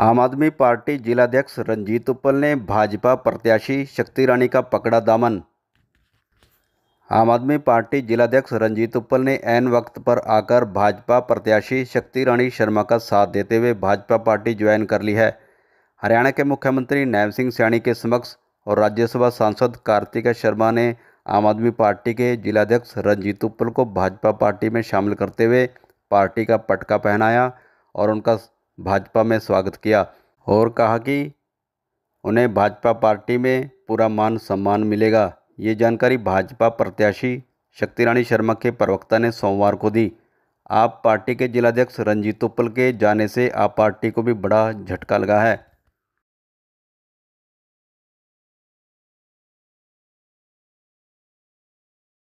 आम आदमी पार्टी जिलाध्यक्ष रंजीत उपल ने भाजपा प्रत्याशी शक्ति रानी का पकड़ा दामन आम आदमी पार्टी जिलाध्यक्ष रंजीत उपल ने ऐन वक्त पर आकर भाजपा प्रत्याशी शक्ति रानी शर्मा का साथ देते हुए भाजपा पार्टी ज्वाइन कर ली है हरियाणा के मुख्यमंत्री नैम सिंह सैनी के समक्ष और राज्यसभा सांसद कार्तिका शर्मा ने आम आदमी पार्टी के जिलाध्यक्ष रंजीत उपल को भाजपा पार्टी में शामिल करते हुए पार्टी का पटका पहनाया और उनका भाजपा में स्वागत किया और कहा कि उन्हें भाजपा पार्टी में पूरा मान सम्मान मिलेगा ये जानकारी भाजपा प्रत्याशी शक्ति रानी शर्मा के प्रवक्ता ने सोमवार को दी आप पार्टी के जिलाध्यक्ष रंजीत उपल के जाने से आप पार्टी को भी बड़ा झटका लगा है